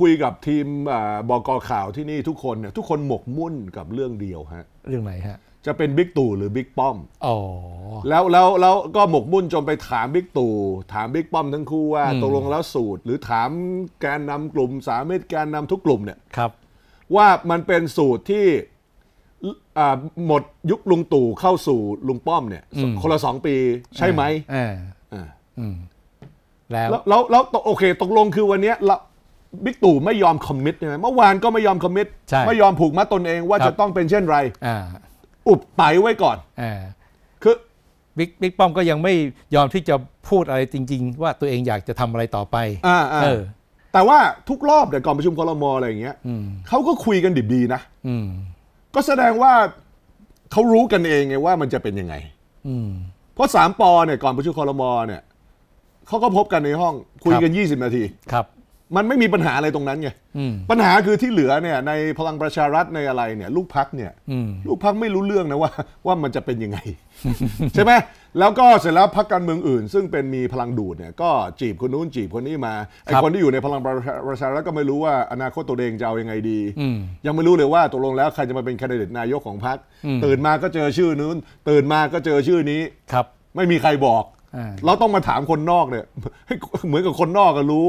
คุยกับทีมบอกอข่าวที่นี่ทุกคนเนี่ยทุกคนหมกมุ่นกับเรื่องเดียวฮะ เรื่องไหนฮะ จะเป็นบิ๊กตู่หรือบิ๊กป้อมอ๋อแล้วแล้วแล้วก็หมกมุ่นจนไปถามบิ๊กตู่ถามบิ๊กป้อมทั้งคู่ว่าตกลงแล้วสูตรหรือถามแกนนำกลุ่มสามิตรแกนนำทุกกลุ่มเนี่ยครับ ว่ามันเป็นสูตรที่หมดยุคลุงตู่เข้าสู่ลุงป้อมเนี่ยคนละสองปีใช่ไหมอ่อแล้วแล้วแล้วโอเค ตกลงคือวันนี้เราบิ๊กตู่ไม่ยอมคอมมิตใช่ไหมเมื่อวานก็ไม่ยอมคอมมิตไม่ยอมผูกมัดตนเองว่าจะต้องเป็นเช่นไรอุบไปไว้ก่อนคือบิ๊กบิ๊กป้อมก็ยังไม่ยอมที่จะพูดอะไรจริงๆ ว่าตัวเองอยากจะทำอะไรต่อไปออแต่ว่าทุกรอบเดี๋ยวก่อนประชุมคอรมออะไรอย่างเงี้ยเขาก็คุยกันดิบดีนะก็แสดงว่าเขารู้กันเองไงว่ามันจะเป็นยังไงเพราะสามปอเนี่ยก่อนประชุมคอรมอเนี่ยเขาก็พบกันในห้องคุยกัน20นาทีครับมันไม่มีปัญหาอะไรตรงนั้นไงปัญหาคือที่เหลือเนี่ยในพลังประชารัฐในอะไรเนี่ย ลูกพักเนี่ยลูกพักไม่รู้เรื่องนะว่าว่ามันจะเป็นยังไงใช่ไหมแล้วก็เสร็จแล้วพักการเมืองอื่นซึ่งเป็นมีพลังดูดเนี่ยก็จีบคนนู้นจีบคนนี้มาไอคนที่อยู่ในพลังประชารัฐก็ไม่รู้ว่าอนาคตตัวเองจะเอายังไง ดียังไม่รู้เลยว่าตกลงแล้วใครจะมาเป็นแคนดิเดตนายกของพักตื่นมาก็เจอชื่อนู้นตื่นมาก็เจอชื่อนี้ครับไม่มีใครบอกเราต้องมาถามคนนอกเนี่ยเหมือนกับคนนอกก็รู้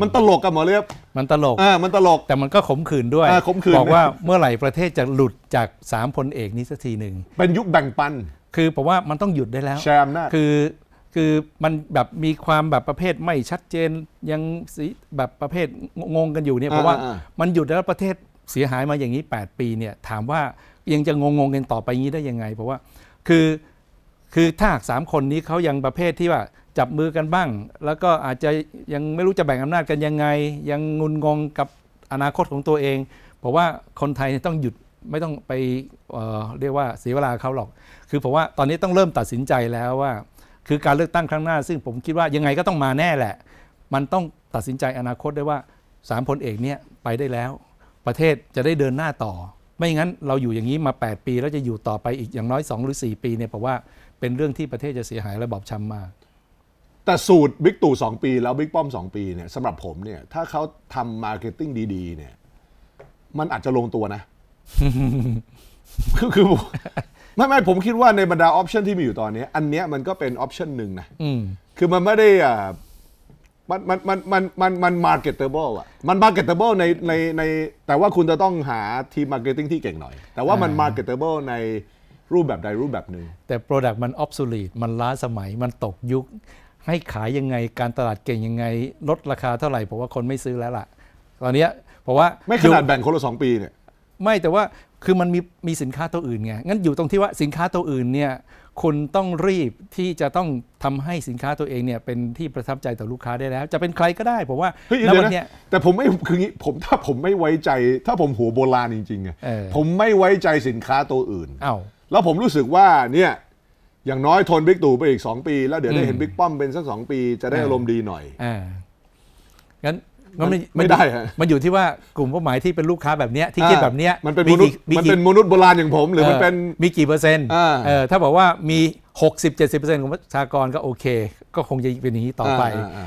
มันตลกกันหมอเรียบมันตลกอ่มันตลกแต่มันก็ขมขื่นด้วยขมขื่นบอกว่าเมื่อไหร่ประเทศจะหลุดจากสามพลเอกนี้สักทีหนึ่งเป็นยุคแบ่งปันคือผมว่ามันต้องหยุดได้แล้วแชมนะคือ คือมันแบบมีความแบบประเภทไม่ชัดเจนยังสีแบบประเภทงงกันอยู่เนี่ยเพราะว่ามันหยุดแล้วประเทศเสียหายมาอย่างนี้ 8 ปีเนี่ย ถามว่ายังจะงงงกันต่อไปงี้ได้ยังไง เพราะว่าคือคือถ้าสามคนนี้เขายังประเภทที่ว่าจับมือกันบ้าง แล้วก็อาจจะยังไม่รู้จะแบ่งอำนาจกันยังไง ยังงุนงงกับอนาคตของตัวเอง เพราะว่าคนไทยต้องหยุดไม่ต้องไปเเรียกว่าเสียเวลาเขาหรอก คือผมว่าตอนนี้ต้องเริ่มตัดสินใจแล้วว่า คือการเลือกตั้งครั้งหน้าซึ่งผมคิดว่ายังไงก็ต้องมาแน่แหละ มันต้องตัดสินใจอนาคตได้ว่าสามพลเอกเนี่ยไปได้แล้วประเทศจะได้เดินหน้าต่อไม่งั้นเราอยู่อย่างนี้มา 8 ปี แล้วจะอยู่ต่อไปอีกอย่างน้อย2หรือ4ปีเนี่ยาะว่าเป็นเรื่องที่ประเทศจะเสียหายและบอบช้ำมาก แต่สูตรบิ๊กตู่สองปี แล้วบิ๊กป้อมสองปีเนี่ยสำหรับผมเนี่ย ถ้าเขาทำมาร์เก็ตติ้งดี ๆ เนี่ย มันอาจจะลงตัวนะคือคือไม่ไม่ผมคิดว่าในบรรดาออปชันที่มีอยู่ตอนนี้อันเนี้ยมันก็เป็นออปชันหนึ่งนะคือมันไม่ได้อ่ามันมันมันมันมันมันมาร์เก็ตเตอร์บอลอ่ะมันมาร์เก็ตเตอร์บอลในในในแต่ว่าคุณจะต้องหาทีมมาร์เก็ตติ้งที่เก่งหน่อย แต่ว่ามันมาร์เก็ตเตอร์บอลในรูปแบบใดรูปแบบหนึ่ง แต่โปรดักต์มันออฟสูลีดมันล้าสมัยมันตกยุค ให้ขายยังไงการตลาดเก่งยังไง ลดราคาเท่าไหร่ผมว่าคนไม่ซื้อแล้วล่ะ ตอนนี้เพราะว่าไม่ขนาดแบ่งคนละสองปีเนี่ยไม่แต่ว่าคือมันมีมีสินค้าตัวอื่นไงงั้นอยู่ตรงที่ว่าสินค้าตัวอื่นเนี่ยคุณต้องรีบที่จะต้องทำให้สินค้าตัวเองเนี่ยเป็นที่ประทับใจต่อลูกค้าได้แล้ว จะเป็นใครก็ได้ ผมว่า้วันเนี้ยแต่ผมไม่คืองี้ผมถ้าผมไม่ไว้ใจถ้าผมหัวโบราณจริงๆอะผมไม่ไว้ใจสินค้าตัวอื่นอ้าวแล้วผมรู้สึกว่าเนี่ยอย่างน้อยทนบิ๊กตู่ไปอีก2ปี แล้วเดี๋ยวได้เห็นบิ๊กป้อมเป็นสักสองปี จะได้อารมณ์ดีหน่อยองั้นมันไม่ได้ฮะมันอยู่ที่ว่ากลุ่มเป้าหมายที่เป็นลูกค้าแบบเนี้ยที่คิดแบบเนี้ยมันเป็นมนุษย์มันเป็นมนุษย์โบราณอย่างผม หรือมันเป็นมีกี่เปอร์เซ็นต์เออถ้าบอกว่ามี 60-70%ของประชากรก็โอเค ก็คงจะเป็นอย่างนี้ต่อไป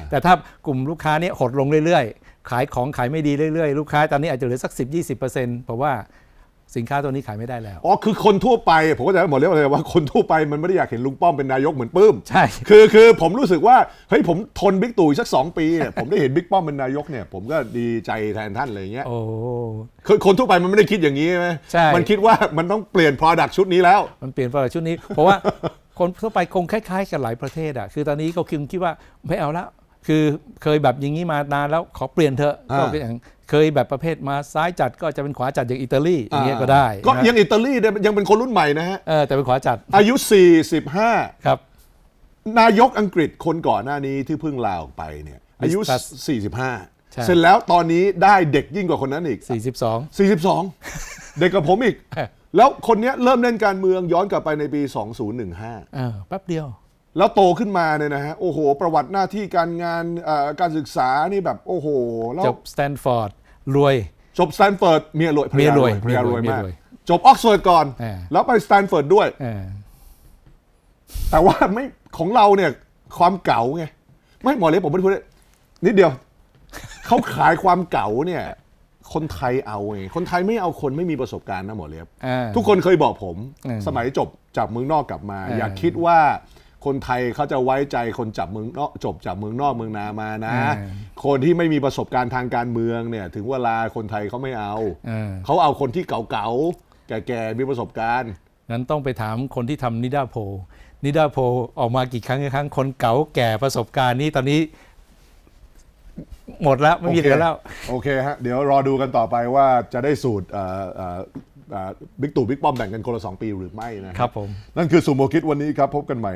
แต่ถ้ากลุ่มลูกค้านี้หดลงเรื่อยๆ ขายของขายไม่ดีเรื่อยๆลูกค้าตอนนี้อาจจะเหลือสัก10-20%เพราะว่าสินค้าตัวนี้ขายไม่ได้แล้ว อ๋อ คือคนทั่วไป ผมก็จะหมดเรื่องเลยว่าคนทั่วไปมันไม่ได้อยากเห็นลุงป้อมเป็นนายกเหมือนปื้ม ใช่ คือคือผมรู้สึกว่า เฮ้ย ผมทนบิ๊กตู่สักสองปีเนี่ย ผมได้เห็นบิ๊กป้อมเป็นนายกเนี่ย ผมก็ดีใจแทนท่านอะไรเงี้ย โอ้คือคนทั่วไปมันไม่ได้คิดอย่างนี้ใช่ไหมใช่มันคิดว่ามันต้องเปลี่ยน Product ชุดนี้แล้ว มันเปลี่ยน Product ชุดนี้ เพราะว่าคนทั่วไปคงคล้ายๆกับหลายประเทศอ่ะคือตอนนี้ก็คิดว่าไม่เอาละคือเคยแบบอย่างนี้มานานแล้วขอเปลี่ยนเถอะก็เป็นอย่างเคยแบบประเภทมาซ้ายจัดก็จะเป็นขวาจัดอย่างอิตาลีอย่างเงี้ยก็ได้ ก็ยังอิตาลีเนี่ยยังเป็นคนรุ่นใหม่นะฮะแต่เป็นขวาจัดอายุ 45ครับนายกอังกฤษคนก่อนหน้านี้ที่เพิ่งลาออกไปเนี่ยอายุ 45 เสร็จแล้วตอนนี้ได้เด็กยิ่งกว่าคนนั้นอีก 42 42 เด็กกว่าผมอีก แล้วคนนี้เริ่มเล่นการเมืองย้อนกลับไปในปี 2015อ่าแป๊บเดียวแล้วโตขึ้นมาเนี่ยนะฮะโอ้โห ประวัติหน้าที่การงานการศึกษานี่แบบ โอ้โหจบสแตนฟอร์ดรวย จบสแตนฟอร์ดเมียรวยเมียรวยเมียรวยมาก จบออกซฟอร์ดก่อน แล้วไปสแตนฟอร์ดด้วยแต่ว่าไม่ของเราเนี่ยความเก๋าไง ไม่หมอเล็กผมไม่พูดนิดเดียว เขาขายความเก๋าเนี่ยคนไทยเอาไง คนไทยไม่เอาคนไม่มีประสบการณ์นะหมอเล็บทุกคนเคยบอกผม สมัยจบจากเมืองนอกกลับมา อย่าคิดว่าคนไทยเขาจะไว้ใจคนจับเมืองนอกจบจับเมืองนอกเมืองนามานะ คนที่ไม่มีประสบการณ์ทางการเมืองเนี่ยถึงเวลาคนไทยเขาไม่เอาเขาเอาคนที่เก่าๆแก่ๆมีประสบการณ์ นั้นต้องไปถามคนที่ทำนิดาโพ นิดาโพออกมากี่ครั้งกี่ครั้งคนเก่าแก่ประสบการณ์นี้ตอนนี้หมดแล้วไม่มีเหลือแล้วโอเคฮะเดี๋ยวรอดูกันต่อไปว่าจะได้สูตรบิ๊กตู่บิ๊กป้อมแบ่งกันคนละ2ปีหรือไม่นะ ครับผมนั่นคือสุโมคิดวันนี้ครับ พบกันใหม่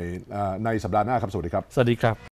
ในสัปดาห์หน้าครับ สวัสดีครับ สวัสดีครับ